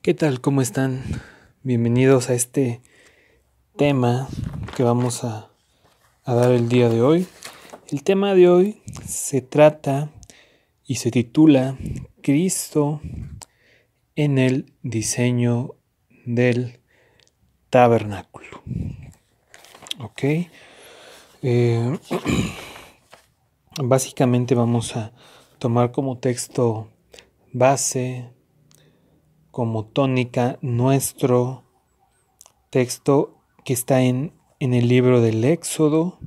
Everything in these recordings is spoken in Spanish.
¿Qué tal? ¿Cómo están? Bienvenidos a este tema que vamos a, dar el día de hoy. El tema de hoy se trata y se titula Cristo en el diseño del tabernáculo. ¿Ok? Eh, básicamente vamos a tomar como texto base como tónica nuestro texto que está en, en el libro del Éxodo,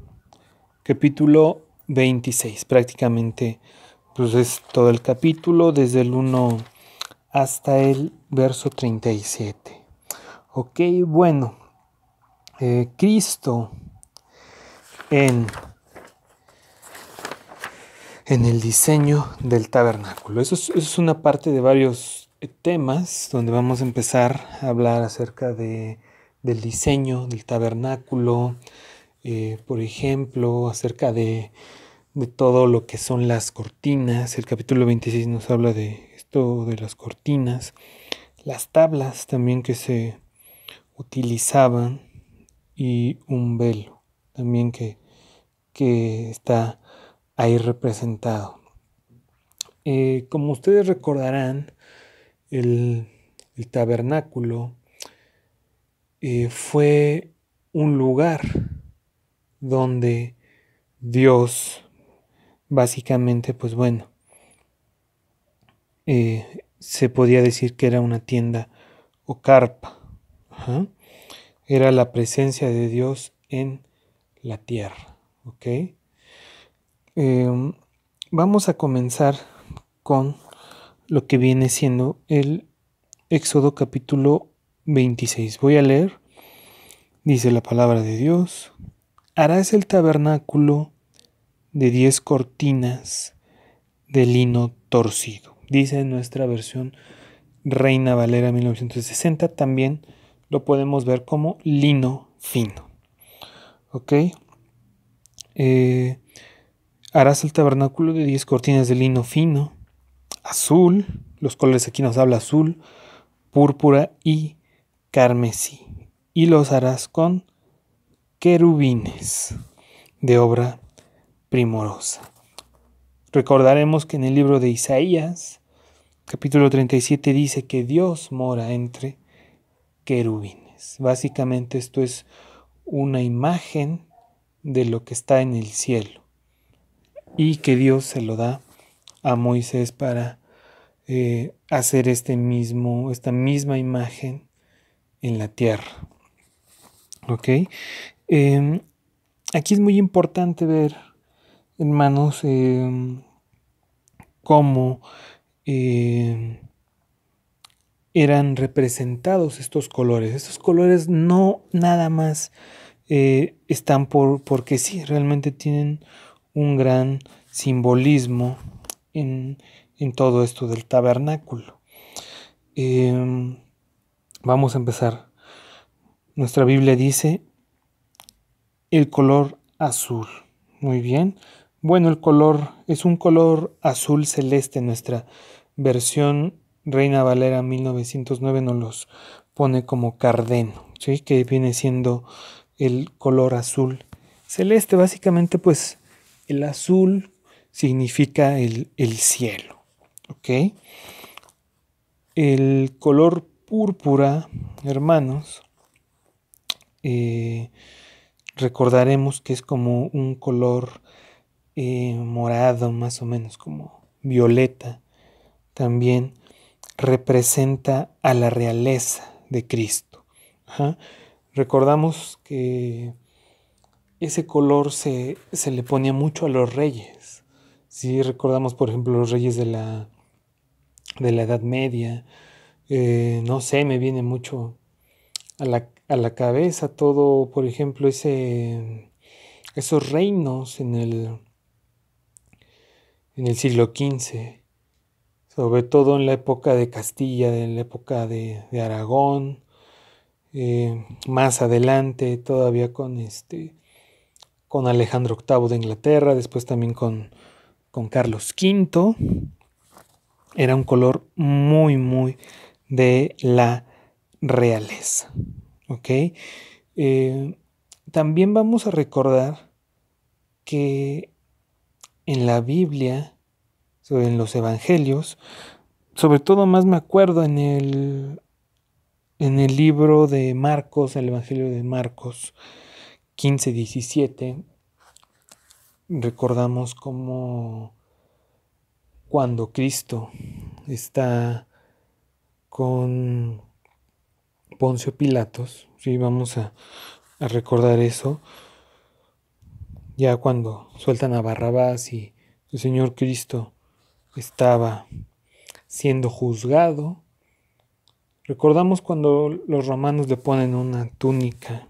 capítulo 26, prácticamente pues es todo el capítulo, desde el 1 hasta el verso 37. Ok, bueno, eh, Cristo en, en el diseño del tabernáculo. Eso es, eso es una parte de varios temas donde vamos a empezar a hablar acerca de, del diseño del tabernáculo, eh, por ejemplo, acerca de, todo lo que son las cortinas. El capítulo 26 nos habla de esto de las cortinas, las tablas también que se utilizaban y un velo también que, que está ahí representado. Eh, como ustedes recordarán, el, tabernáculo eh, fue un lugar donde Dios básicamente pues bueno eh, se podía decir que era una tienda o carpa era la presencia de Dios en la tierra ok em, vamos a comenzar con lo que viene siendo el Éxodo capítulo 26. Voy a leer. Dice la palabra de Dios. Harás el tabernáculo de diez cortinas de lino torcido. Dice nuestra versión Reina Valera 1960. También lo podemos ver como lino fino. ¿Ok? Eh, harás el tabernáculo de diez cortinas de lino fino azul, los colores aquí nos habla azul, púrpura y carmesí. Y los harás con querubines de obra primorosa. Recordaremos que en el libro de Isaías, capítulo 37, dice que Dios mora entre querubines. Básicamente esto es una imagen de lo que está en el cielo y que Dios se lo da a Moisés para eh, hacer este mismo, esta misma imagen en la tierra. ¿Ok? Em, aquí es muy importante ver, hermanos, em, cómo em, eran representados estos colores. Estos colores no nada más eh, están por, porque sí, realmente tienen un gran simbolismo en, todo esto del tabernáculo. Em, vamos a empezar. Nuestra Biblia dice el color azul. Muy bien. Bueno, el color es un color azul celeste. Nuestra versión Reina Valera 1909 nos los pone como cardeno, ¿sí? que viene siendo el color azul celeste. Básicamente, pues el azul significa el, cielo. ¿Ok? El color púrpura, hermanos, eh, recordaremos que es como un color eh, morado, más o menos como violeta. También representa a la realeza de Cristo. Recordamos que ese color se le ponía mucho a los reyes si recordamos, por ejemplo, los reyes de la, de la Edad Media, eh, no sé, me viene mucho a la, cabeza todo, por ejemplo, ese, esos reinos en el, en el siglo XV, sobre todo en la época de Castilla, en la época de, Aragón, eh, más adelante todavía con, este, con Alejandro VIII de Inglaterra, después también con con Carlos V. Era un color muy, muy de la realeza. ¿Ok? Eh, también vamos a recordar que en la Biblia, en los Evangelios, sobre todo más me acuerdo en el, en el libro de Marcos, el Evangelio de Marcos 15, 17, recordamos como cuando Cristo está con Poncio Pilatos, si sí, vamos a, a, recordar eso, ya cuando sueltan a Barrabás y el Señor Cristo estaba siendo juzgado, recordamos cuando los romanos le ponen una túnica,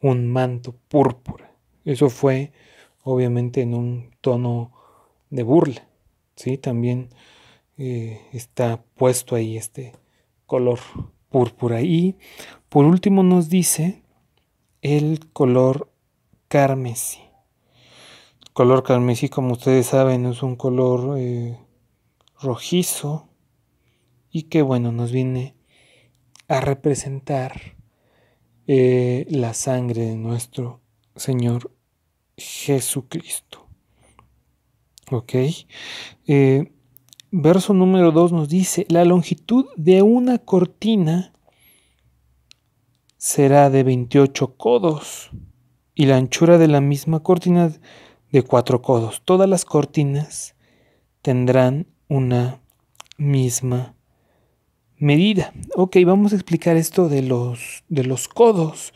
un manto púrpura. Eso fue obviamente en un tono de burla, ¿sí? También eh, está puesto ahí este color púrpura. Y por último nos dice el color carmesí. color carmesí, como ustedes saben, es un color eh, rojizo y que, bueno, nos viene a representar eh, la sangre de nuestro Señor Jesucristo. ¿Ok? Eh, verso número 2 nos dice, la longitud de una cortina será de 28 codos y la anchura de la misma cortina de 4 codos. Todas las cortinas tendrán una misma medida. Ok, vamos a explicar esto de los, de los codos.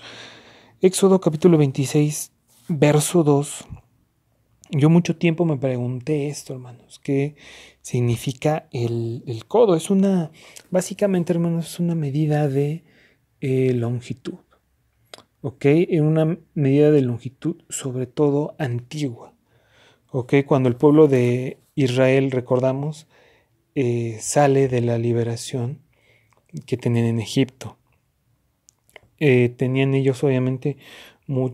Éxodo capítulo 26, verso 2, yo mucho tiempo me pregunté esto, hermanos, ¿qué significa el, codo? Es una, básicamente, hermanos, es una medida de eh, longitud, ¿ok? Es una medida de longitud, sobre todo antigua, ¿ok? Cuando el pueblo de Israel, recordamos, eh, sale de la liberación que tenían en Egipto. Eh, tenían ellos obviamente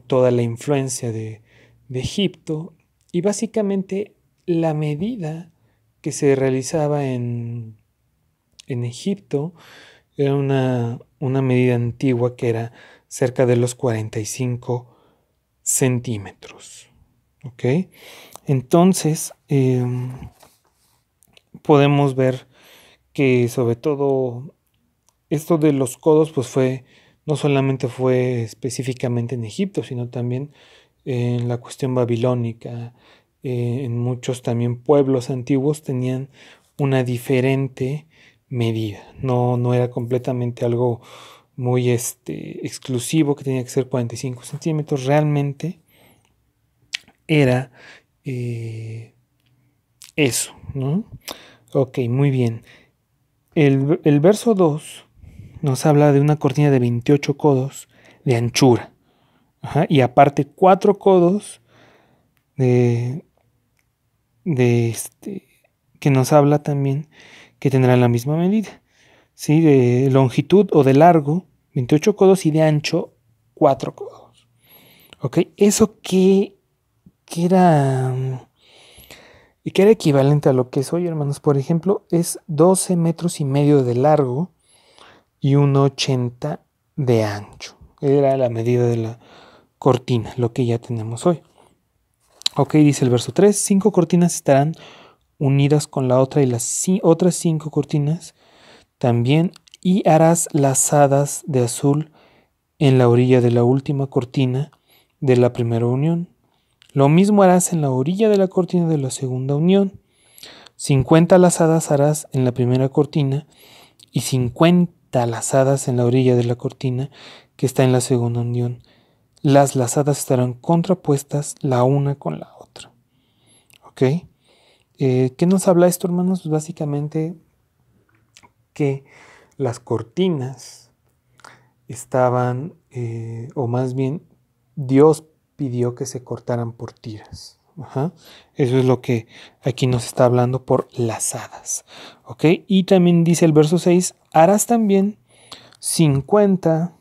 toda la influencia de, Egipto y básicamente la medida que se realizaba en, en Egipto era una, medida antigua que era cerca de los 45 centímetros. Entonces, em, podemos ver que sobre todo esto de los codos pues fue no solamente fue específicamente en Egipto, sino también en la cuestión babilónica. Eh, en muchos también pueblos antiguos tenían una diferente medida. No, no era completamente algo muy este, exclusivo que tenía que ser 45 centímetros. Realmente era eh, eso, Ok, muy bien. El, el verso 2 nos habla de una cortina de 28 codos de anchura. y aparte 4 codos de, de este, que nos habla también que tendrá la misma medida. ¿sí? De longitud o de largo, 28 codos y de ancho, 4 codos. ¿Ok? Eso que, era... Y que era equivalente a lo que es hoy, hermanos. Por ejemplo, es 12 metros y medio de largo y 1,80 de ancho. Era la medida de la cortina, lo que ya tenemos hoy. Ok, dice el verso 3, cinco cortinas estarán unidas con la otra y las otras cinco cortinas también y harás lazadas de azul en la orilla de la última cortina de la primera unión. Lo mismo harás en la orilla de la cortina de la segunda unión. 50 lazadas harás en la primera cortina y 50 Lazadas en la orilla de la cortina que está en la segunda unión. Las lazadas estarán contrapuestas la una con la otra. ¿Ok? que eh, ¿Qué nos habla esto, hermanos? Pues básicamente que las cortinas estaban, eh, o más bien, Dios pidió que se cortaran por tiras. Eso es lo que aquí nos está hablando por lazadas. ¿Ok? Y también dice el verso 6, harás también 50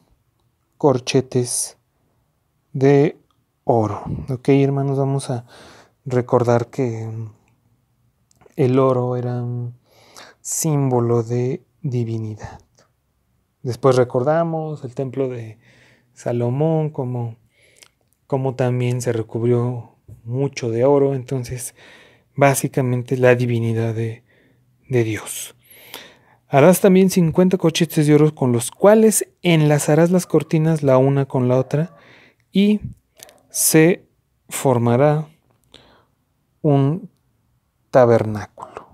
corchetes de oro. Ok, hermanos, vamos a recordar que el oro era un símbolo de divinidad. Después recordamos el templo de Salomón, como, también se recubrió mucho de oro. Entonces, básicamente la divinidad de Dios. Harás también cincuenta cochetes de oro con los cuales enlazarás las cortinas la una con la otra y se formará un tabernáculo.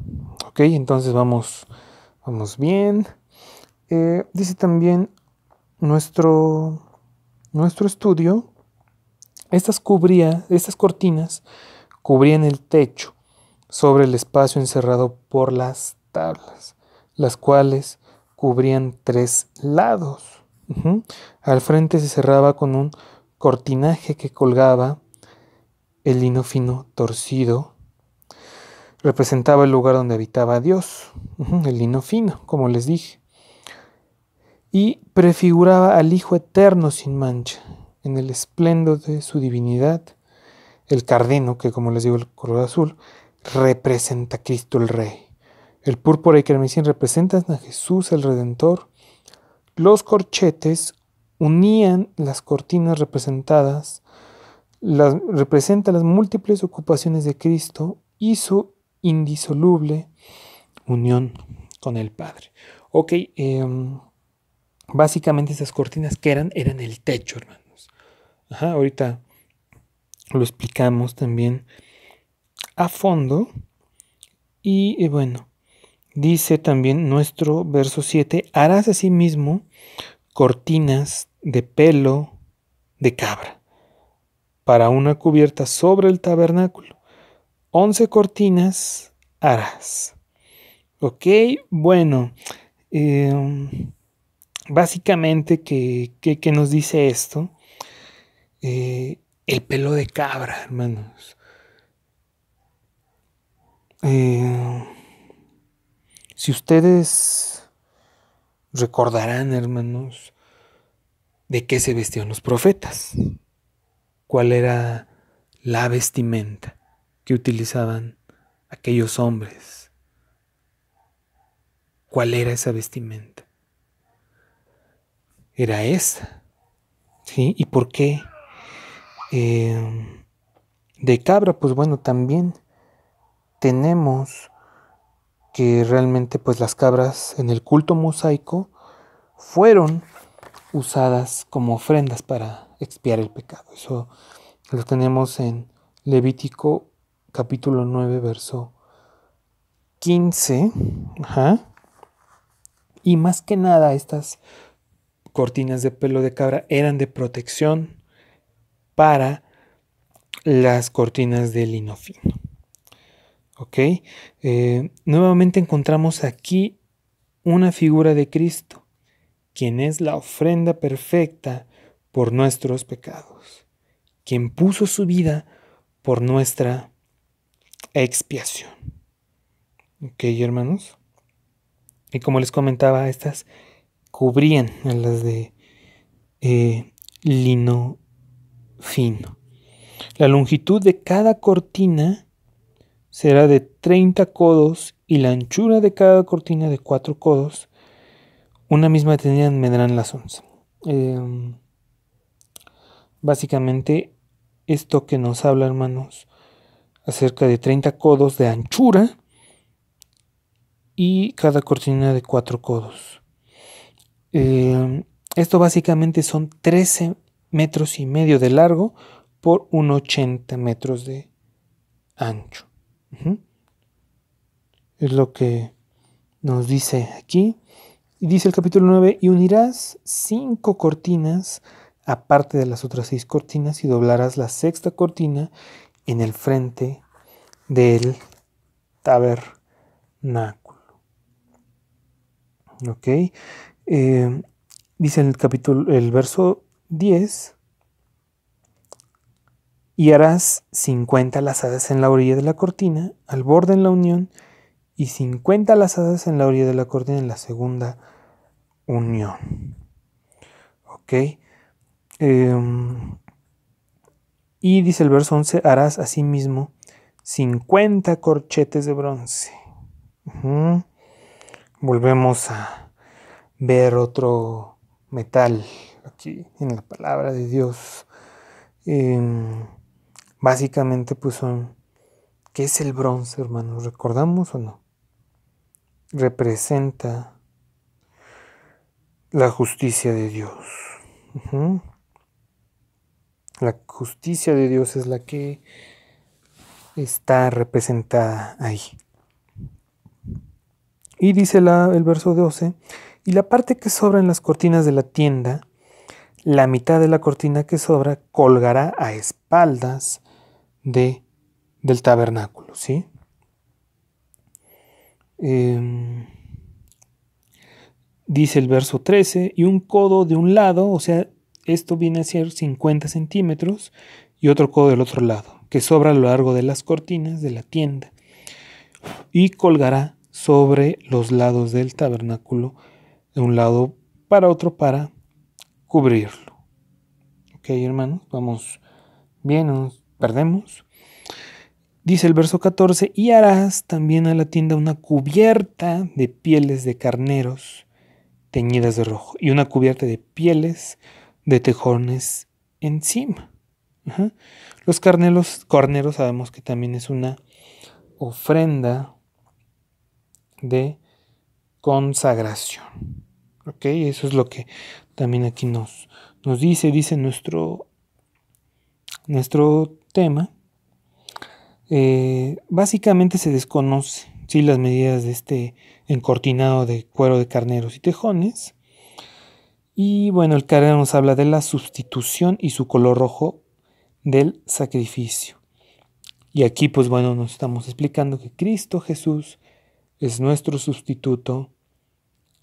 Ok, entonces vamos, vamos bien. Eh, dice también nuestro, nuestro estudio, estas, cubría, estas cortinas cubrían el techo sobre el espacio encerrado por las tablas las cuales cubrían tres lados. Al frente se cerraba con un cortinaje que colgaba el lino fino torcido. Representaba el lugar donde habitaba Dios, el lino fino, como les dije. Y prefiguraba al Hijo eterno sin mancha, en el esplendor de su divinidad. El cardeno, que como les digo, el color azul, representa a Cristo el Rey. El púrpura y carmesí representan a Jesús el Redentor. Los corchetes unían las cortinas representadas, las, representa las múltiples ocupaciones de Cristo y su indisoluble unión con el Padre. Ok, em, básicamente esas cortinas que eran, eran el techo, hermanos. ahorita lo explicamos también a fondo. Y bueno, Dice también nuestro verso 7, harás asimismo sí cortinas de pelo de cabra para una cubierta sobre el tabernáculo. Once cortinas harás. Ok, bueno, em, básicamente, ¿qué, ¿qué, nos dice esto? Eh, el pelo de cabra, hermanos. Eh, si ustedes recordarán, hermanos, de qué se vestían los profetas, cuál era la vestimenta que utilizaban aquellos hombres, cuál era esa vestimenta. Era esa. ¿Sí? ¿Y por qué? Eh, de cabra, pues bueno, también tenemos que realmente pues las cabras en el culto mosaico fueron usadas como ofrendas para expiar el pecado. Eso lo tenemos en Levítico capítulo 9 verso 15. Y más que nada estas cortinas de pelo de cabra eran de protección para las cortinas de lino fino. ¿Ok? Eh, nuevamente encontramos aquí una figura de Cristo, quien es la ofrenda perfecta por nuestros pecados, quien puso su vida por nuestra expiación. ¿Ok, hermanos? Y como les comentaba, estas cubrían a las de eh, lino fino. La longitud de cada cortina será de 30 codos y la anchura de cada cortina de 4 codos. Una misma tendrán las 11. Em, básicamente, esto que nos habla, hermanos, acerca de 30 codos de anchura y cada cortina de 4 codos. Em, esto básicamente son 13 metros y medio de largo por un 80 metros de ancho. Es lo que nos dice aquí. Y dice el capítulo 9, y unirás cinco cortinas aparte de las otras seis cortinas y doblarás la sexta cortina en el frente del tabernáculo. ¿Ok? Eh, dice en el capítulo, el verso 10, y harás 50 lazadas en la orilla de la cortina, al borde en la unión, y 50 lazadas en la orilla de la cortina en la segunda unión. ¿Ok? Em, y dice el verso 11, harás asimismo 50 corchetes de bronce. Volvemos a ver otro metal aquí en la palabra de Dios. Em, Básicamente, pues son, ¿qué es el bronce, hermanos? ¿Recordamos o no? Representa la justicia de Dios. La justicia de Dios es la que está representada ahí. Y dice el verso 12, y la parte que sobra en las cortinas de la tienda, la mitad de la cortina que sobra colgará a espaldas de, del tabernáculo, ¿sí? Em, dice el verso 13, y un codo de un lado, o sea, esto viene a ser 50 centímetros, y otro codo del otro lado, que sobra a lo largo de las cortinas de la tienda, y colgará sobre los lados del tabernáculo, de un lado para otro, para cubrirlo. Ok, hermanos, vamos bien, perdemos. Dice el verso 14, y harás también a la tienda una cubierta de pieles de carneros teñidas de rojo y una cubierta de pieles de tejones encima. Los carneros, carneros sabemos que también es una ofrenda de consagración. ¿Ok? Eso es lo que también aquí nos, nos dice, dice nuestro, nuestro tema, eh, básicamente se desconoce si las medidas de este encortinado de cuero de carneros y tejones. Y bueno, el carnero nos habla de la sustitución y su color rojo del sacrificio. Y aquí, pues bueno, nos estamos explicando que Cristo Jesús es nuestro sustituto,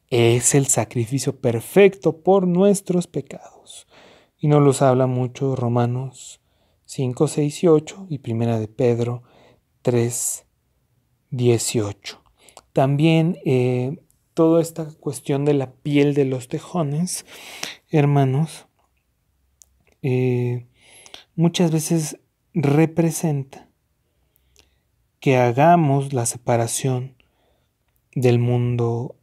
es el sacrificio perfecto por nuestros pecados. Y nos los habla mucho Romanos 5, 6 y 8 y primera de Pedro 3, 18. También eh, toda esta cuestión de la piel de los tejones, hermanos, eh, muchas veces representa que hagamos la separación del mundo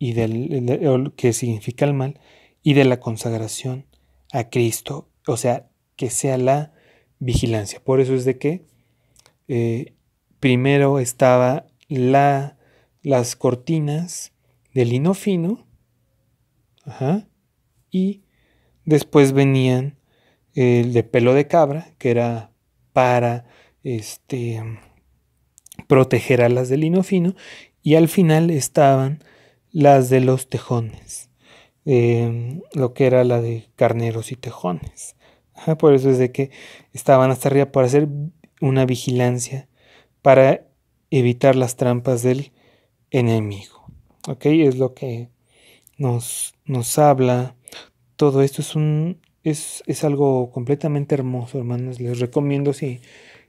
y del que significa el mal y de la consagración a Cristo, o sea, que sea la vigilancia. Por eso es de que eh, primero estaba la, las cortinas de lino fino y después venían el de pelo de cabra, que era para este, proteger a las de lino fino, y al final estaban las de los tejones, eh, lo que era la de carneros y tejones. Por eso es de que estaban hasta arriba para hacer una vigilancia, para evitar las trampas del enemigo. ¿Ok? Es lo que nos, nos habla. Todo esto es, un, es, algo completamente hermoso, hermanos. Les recomiendo si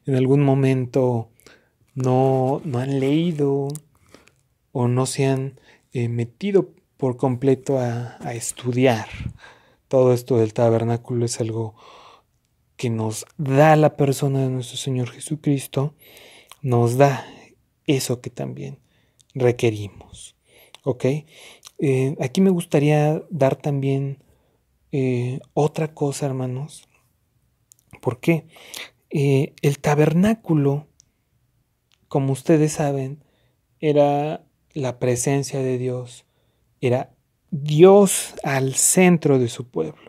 en algún momento no, no han leído o no se han eh, metido por completo a, a estudiar. Todo esto del tabernáculo es algo que nos da la persona de nuestro Señor Jesucristo, nos da eso que también requerimos. ¿Ok? Eh, aquí me gustaría dar también eh, otra cosa, hermanos. porque eh, el tabernáculo, como ustedes saben, era la presencia de Dios, era Dios al centro de su pueblo.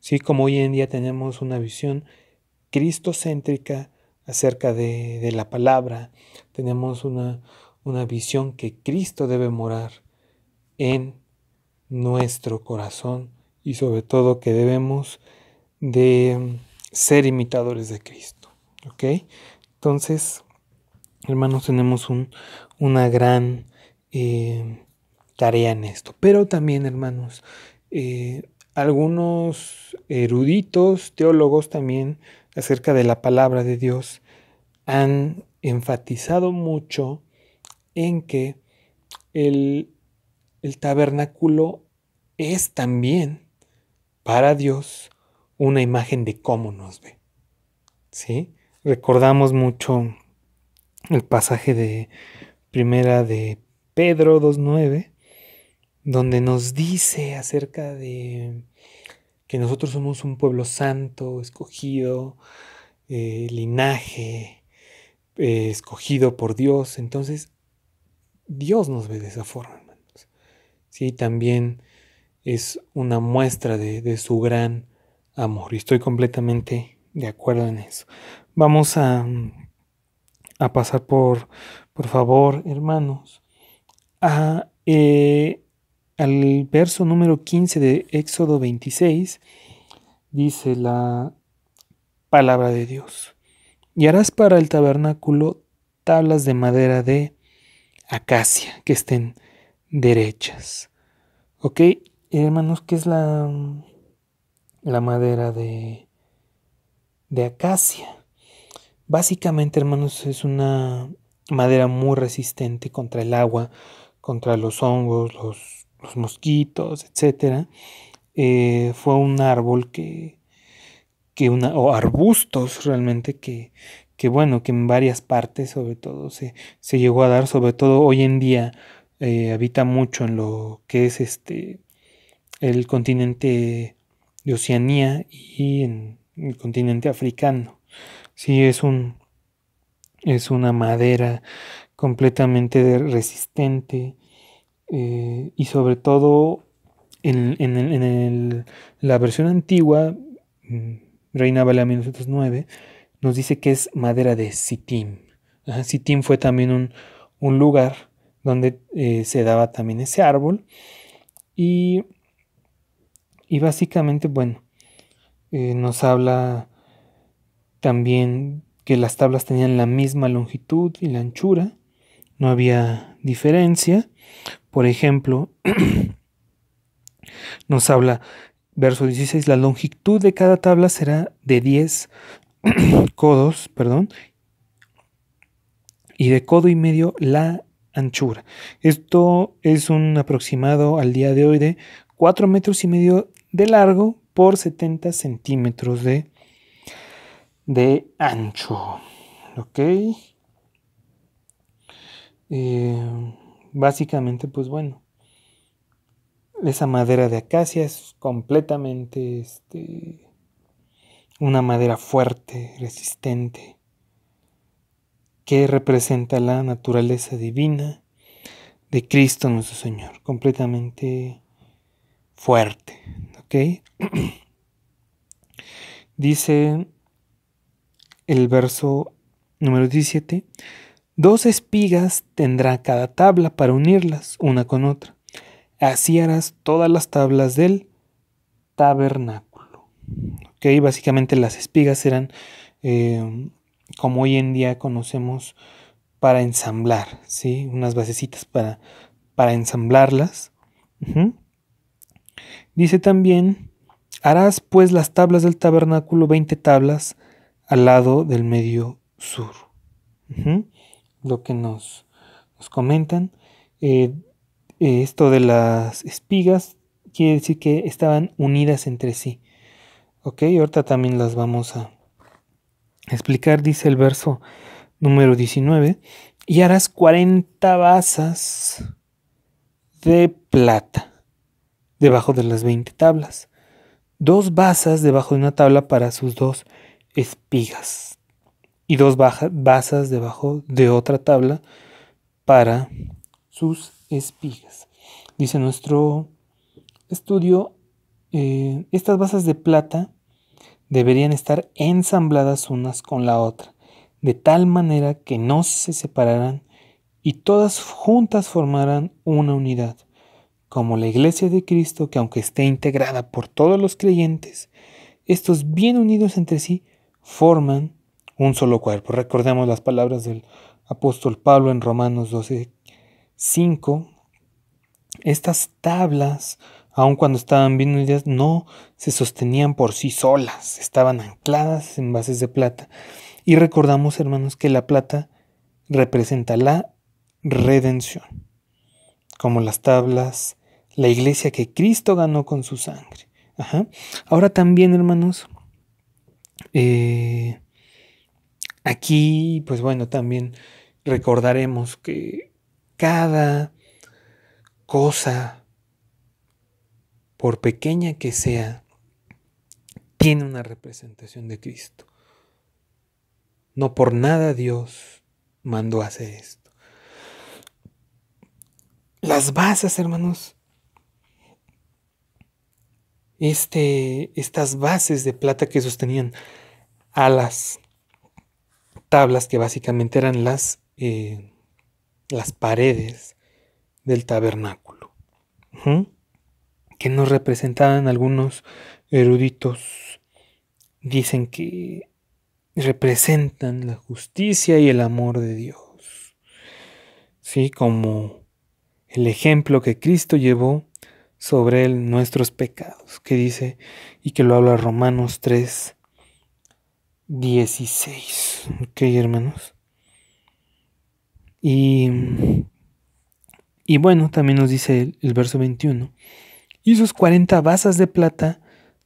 Sí, como hoy en día tenemos una visión cristocéntrica acerca de, la palabra, tenemos una, visión que Cristo debe morar en nuestro corazón y sobre todo que debemos de mm, ser imitadores de Cristo. ¿Ok? Entonces, hermanos, tenemos una gran eh, tarea en esto. Pero también, hermanos, eh, algunos eruditos, teólogos también acerca de la palabra de Dios, han enfatizado mucho en que el, tabernáculo es también para Dios una imagen de cómo nos ve. ¿Sí? Recordamos mucho el pasaje de primera de Pedro 2.9, donde nos dice acerca de que nosotros somos un pueblo santo, escogido, eh, linaje, eh, escogido por Dios. Entonces, Dios nos ve de esa forma, hermanos. Sí, también es una muestra de, su gran amor. Y estoy completamente de acuerdo en eso. Vamos a, a pasar por, por favor, hermanos, a eh, al verso número 15 de Éxodo 26, dice la palabra de Dios. Y harás para el tabernáculo tablas de madera de acacia que estén derechas. ¿Ok? Hermanos, ¿qué es la, la madera de, de acacia? Básicamente, hermanos, es una madera muy resistente contra el agua, contra los hongos, los los mosquitos, etcétera, eh, fue un árbol que, que una, o arbustos realmente que, que, bueno, que en varias partes sobre todo se, se llegó a dar, sobre todo hoy en día eh, habita mucho en lo que es este el continente de Oceanía y en el continente africano. Sí, es un es una madera completamente resistente, eh, y sobre todo en, la versión antigua, reinaba la 1909, nos dice que es madera de Sitim Sitim fue también un, lugar donde eh, se daba también ese árbol. Y, básicamente, bueno, eh, nos habla también que las tablas tenían la misma longitud y la anchura no había diferencia. Por ejemplo, nos habla verso 16, la longitud de cada tabla será de 10 codos, perdón, y de codo y medio la anchura. Esto es un aproximado al día de hoy de 4 metros y medio de largo por 70 centímetros de, de ancho. ok eh, básicamente, pues bueno, esa madera de acacia es completamente este, una madera fuerte, resistente, que representa la naturaleza divina de Cristo nuestro Señor, completamente fuerte. ¿Ok? Dice el verso número 17. Dos espigas tendrá cada tabla para unirlas una con otra. Así harás todas las tablas del tabernáculo. ¿Ok? Básicamente las espigas serán eh, como hoy en día conocemos para ensamblar, ¿sí? Unas basecitas para, para ensamblarlas. Dice también, harás pues las tablas del tabernáculo, 20 tablas al lado del medio sur lo que nos, comentan. Eh, eh, esto de las espigas quiere decir que estaban unidas entre sí. Ok, ahorita también las vamos a explicar, dice el verso número 19. Y harás 40 basas de plata debajo de las 20 tablas. Dos basas debajo de una tabla para sus dos espigas y dos basas debajo de otra tabla para sus espigas. Dice nuestro estudio, eh, estas basas de plata deberían estar ensambladas unas con la otra, de tal manera que no se separaran y todas juntas formarán una unidad, como la iglesia de Cristo que aunque esté integrada por todos los creyentes, estos bien unidos entre sí forman un solo cuerpo. Recordemos las palabras del apóstol Pablo en Romanos 12, 5. Estas tablas, aun cuando estaban bien unidas, no se sostenían por sí solas, estaban ancladas en bases de plata. Y recordamos, hermanos, que la plata representa la redención, como las tablas, la iglesia que Cristo ganó con su sangre. Ahora también, hermanos, eh, Aquí, pues bueno, también recordaremos que cada cosa, por pequeña que sea, tiene una representación de Cristo. No por nada Dios mandó a hacer esto. Las bases, hermanos, este, estas bases de plata que sostenían alas tablas que básicamente eran las, eh, las paredes del tabernáculo, que nos representaban algunos eruditos, dicen que representan la justicia y el amor de Dios, ¿sí? como el ejemplo que Cristo llevó sobre nuestros pecados, que dice y que lo habla Romanos 3, 16. Ok, hermanos. Y, y bueno, también nos dice el, verso 21. Y sus 40 basas de plata,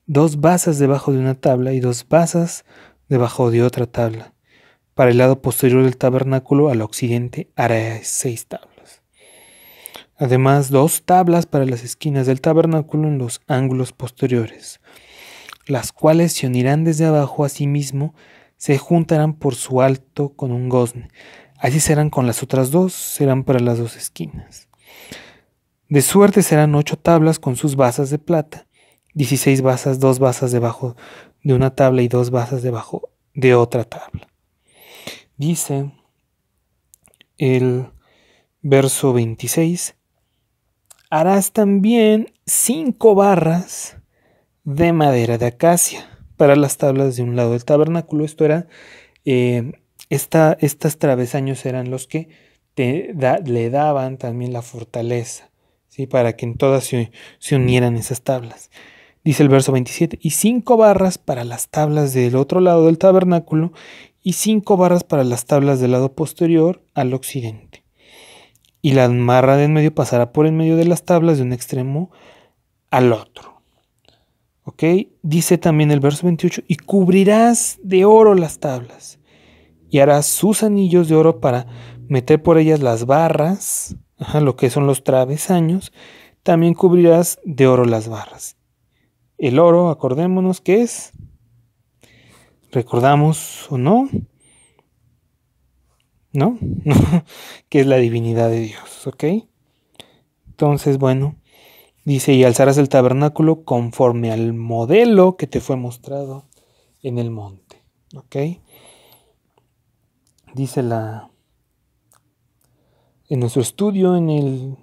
dos basas debajo de una tabla y dos basas debajo de otra tabla. Para el lado posterior del tabernáculo al occidente hará seis tablas. Además, dos tablas para las esquinas del tabernáculo en los ángulos posteriores las cuales se unirán desde abajo a sí mismo, se juntarán por su alto con un gozne. Así serán con las otras dos, serán para las dos esquinas. De suerte serán ocho tablas con sus basas de plata, dieciséis basas, dos basas debajo de una tabla y dos basas debajo de otra tabla. Dice el verso 26, harás también cinco barras de madera de acacia para las tablas de un lado del tabernáculo. Esto era, eh, estas travesaños eran los que le daban también la fortaleza, ¿sí? para que en todas se, unieran esas tablas. Dice el verso 27, y cinco barras para las tablas del otro lado del tabernáculo y cinco barras para las tablas del lado posterior al occidente. Y la marra de en medio pasará por en medio de las tablas de un extremo al otro. Dice también el verso 28, y cubrirás de oro las tablas, y harás sus anillos de oro para meter por ellas las barras, lo que son los travesaños, también cubrirás de oro las barras. El oro, acordémonos que es, recordamos o no, ¿no? que es la divinidad de Dios, ¿ok? Entonces, bueno, Dice, y alzarás el tabernáculo conforme al modelo que te fue mostrado en el monte. ¿Ok? Dice la... En nuestro estudio, en el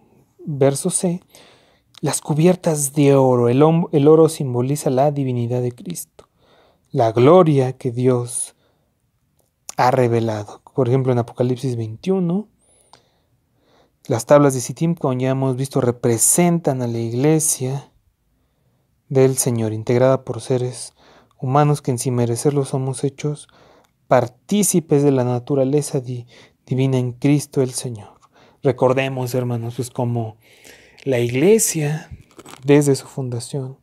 verso C, las cubiertas de oro. El, el oro simboliza la divinidad de Cristo, la gloria que Dios ha revelado. Por ejemplo, en Apocalipsis 21, las tablas de Sittim, como ya hemos visto, representan a la iglesia del Señor, integrada por seres humanos que en sin merecerlo somos hechos partícipes de la naturaleza divina en Cristo el Señor. Recordemos, hermanos, pues como la iglesia, desde su fundación,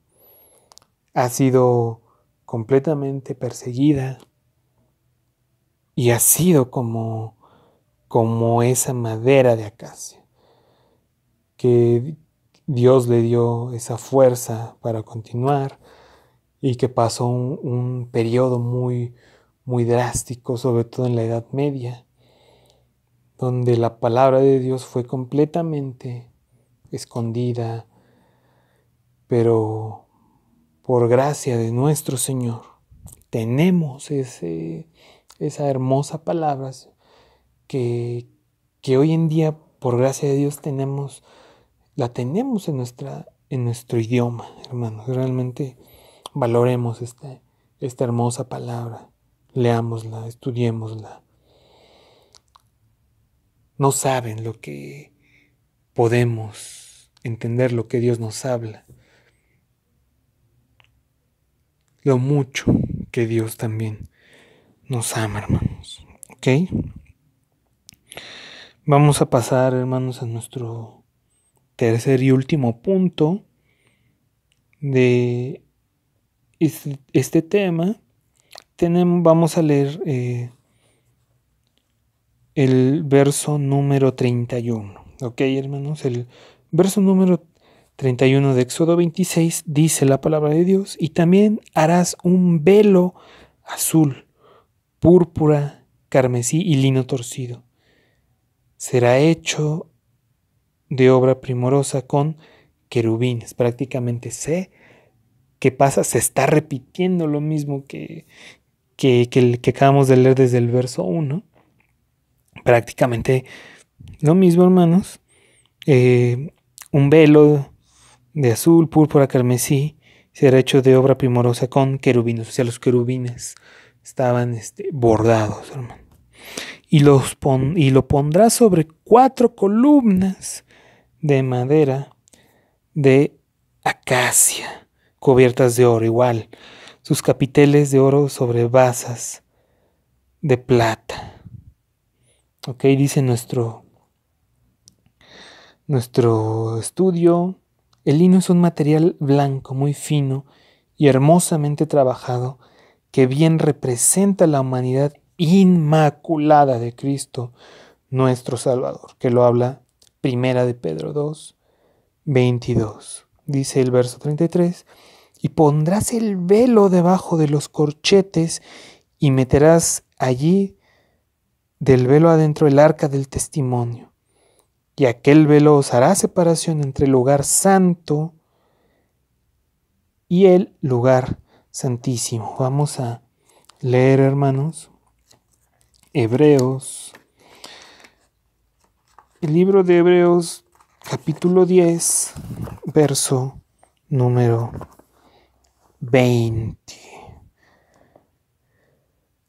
ha sido completamente perseguida y ha sido como como esa madera de acacia, que Dios le dio esa fuerza para continuar y que pasó un, periodo muy, muy drástico, sobre todo en la Edad Media, donde la palabra de Dios fue completamente escondida, pero por gracia de nuestro Señor tenemos ese, esa hermosa palabra que, que hoy en día, por gracia de Dios, tenemos, la tenemos en, nuestra, en nuestro idioma, hermanos. Realmente valoremos esta, esta hermosa palabra, leámosla, estudiémosla. No saben lo que podemos entender, lo que Dios nos habla, lo mucho que Dios también nos ama, hermanos. ¿Ok? Vamos a pasar, hermanos, a nuestro tercer y último punto de este, este tema. Tenemos, vamos a leer eh, el verso número 31. ¿Ok, hermanos? El verso número 31 de Éxodo 26 dice la palabra de Dios, y también harás un velo azul, púrpura, carmesí y lino torcido será hecho de obra primorosa con querubines. Prácticamente sé qué pasa, se está repitiendo lo mismo que, que, acabamos de leer desde el verso 1. Prácticamente lo mismo, hermanos. Eh, un velo de azul, púrpura, carmesí, será hecho de obra primorosa con querubines. O sea, los querubines estaban este, bordados, hermano y, y lo pondrá sobre cuatro columnas de madera de acacia, cubiertas de oro igual, sus capiteles de oro sobre basas de plata. Ok, dice nuestro, nuestro estudio. El lino es un material blanco, muy fino y hermosamente trabajado, que bien representa la humanidad inmaculada de Cristo, nuestro Salvador, que lo habla Primera de Pedro 2, 22. Dice el verso 33, y pondrás el velo debajo de los corchetes y meterás allí del velo adentro el arca del testimonio. Y aquel velo os hará separación entre el lugar santo y el lugar santísimo. Vamos a leer, hermanos, Hebreos. El libro de Hebreos, capítulo 10, verso número 20.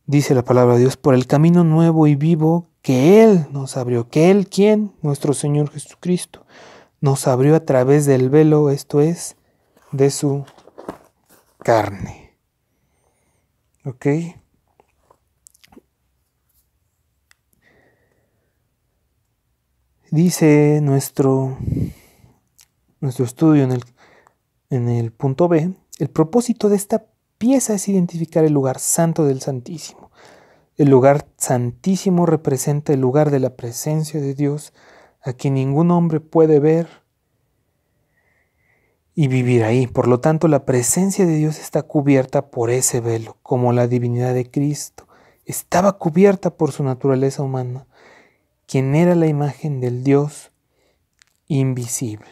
Dice la palabra de Dios, por el camino nuevo y vivo que Él nos abrió, que Él, ¿quién? Nuestro Señor Jesucristo, nos abrió a través del velo, esto es, de su carne. ¿Ok? Dice nuestro, nuestro estudio en el, en el punto B, el propósito de esta pieza es identificar el lugar santo del Santísimo. El lugar santísimo representa el lugar de la presencia de Dios a quien ningún hombre puede ver y vivir ahí. Por lo tanto, la presencia de Dios está cubierta por ese velo, como la divinidad de Cristo. Estaba cubierta por su naturaleza humana quien era la imagen del Dios invisible.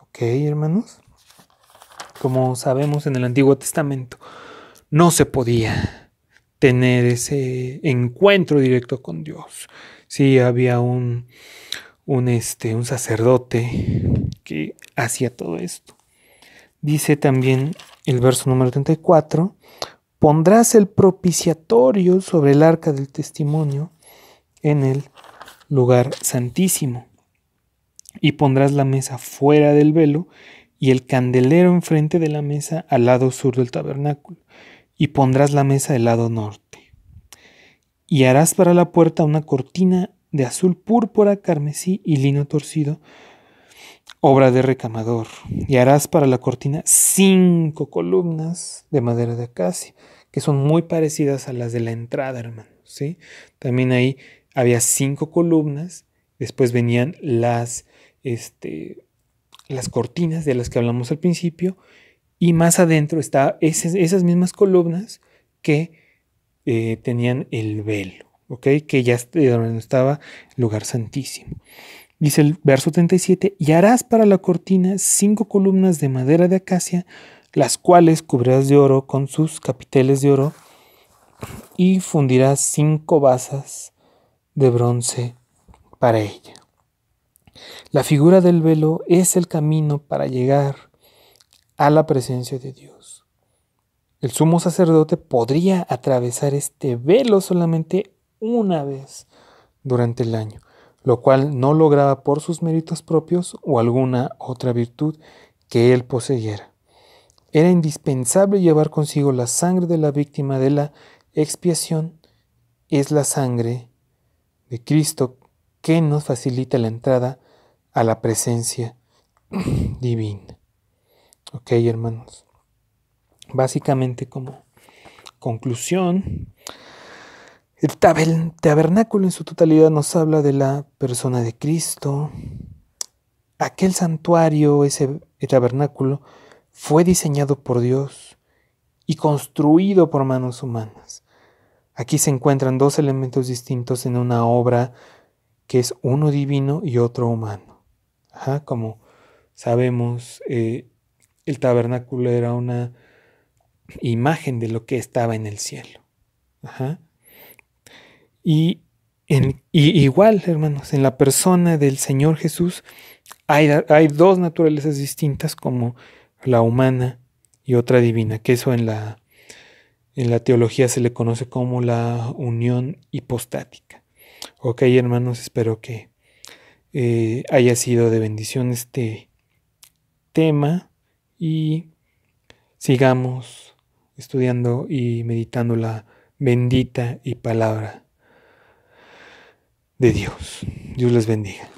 ¿Ok, hermanos? Como sabemos en el Antiguo Testamento, no se podía tener ese encuentro directo con Dios. Sí, había un, un, este, un sacerdote que hacía todo esto. Dice también el verso número 34, pondrás el propiciatorio sobre el arca del testimonio en el lugar santísimo. Y pondrás la mesa fuera del velo y el candelero enfrente de la mesa al lado sur del tabernáculo. Y pondrás la mesa del lado norte. Y harás para la puerta una cortina de azul púrpura, carmesí y lino torcido, obra de recamador. Y harás para la cortina cinco columnas de madera de acacia, que son muy parecidas a las de la entrada, hermano. ¿sí? También ahí había cinco columnas, después venían las, este, las cortinas de las que hablamos al principio, y más adentro estaban esas mismas columnas que eh, tenían el velo, ¿okay? que ya eh, estaba el lugar santísimo. Dice el verso 37, y harás para la cortina cinco columnas de madera de acacia, las cuales cubrirás de oro con sus capiteles de oro, y fundirás cinco basas de bronce para ella. La figura del velo es el camino para llegar a la presencia de Dios. El sumo sacerdote podría atravesar este velo solamente una vez durante el año, lo cual no lograba por sus méritos propios o alguna otra virtud que él poseyera. Era indispensable llevar consigo la sangre de la víctima de la expiación, es la sangre de Cristo que nos facilita la entrada a la presencia divina. Ok, hermanos. Básicamente como conclusión, el tabernáculo en su totalidad nos habla de la persona de Cristo. Aquel santuario, ese tabernáculo, fue diseñado por Dios y construido por manos humanas. Aquí se encuentran dos elementos distintos en una obra que es uno divino y otro humano. Ajá, como sabemos, eh, el tabernáculo era una imagen de lo que estaba en el cielo. Ajá. Y, en, igual, hermanos, en la persona del Señor Jesús hay, hay dos naturalezas distintas como la humana y otra divina, que eso en la en la teología se le conoce como la unión hipostática. Ok, hermanos, espero que eh, haya sido de bendición este tema y sigamos estudiando y meditando la bendita y palabra de Dios. Dios les bendiga.